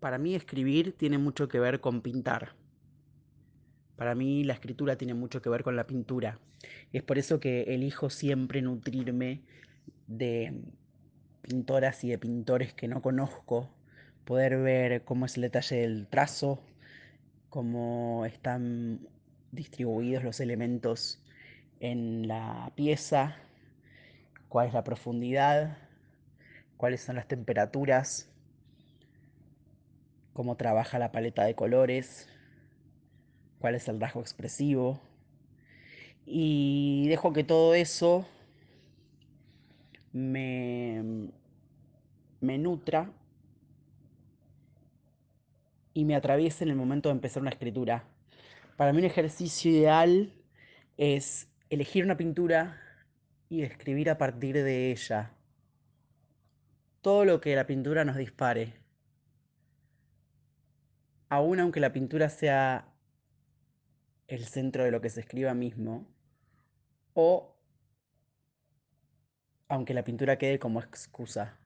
para mí escribir tiene mucho que ver con pintar. Para mí la escritura tiene mucho que ver con la pintura. Es por eso que elijo siempre nutrirme de pintoras y de pintores que no conozco, poder ver cómo es el detalle del trazo, cómo están distribuidos los elementos en la pieza, cuál es la profundidad, cuáles son las temperaturas, cómo trabaja la paleta de colores, cuál es el rasgo expresivo. Y dejo que todo eso me, me nutra y me atraviese en el momento de empezar una escritura. Para mí un ejercicio ideal es elegir una pintura y escribir a partir de ella. Todo lo que la pintura nos dispare aún aunque la pintura sea el centro de lo que se escriba mismo, o aunque la pintura quede como excusa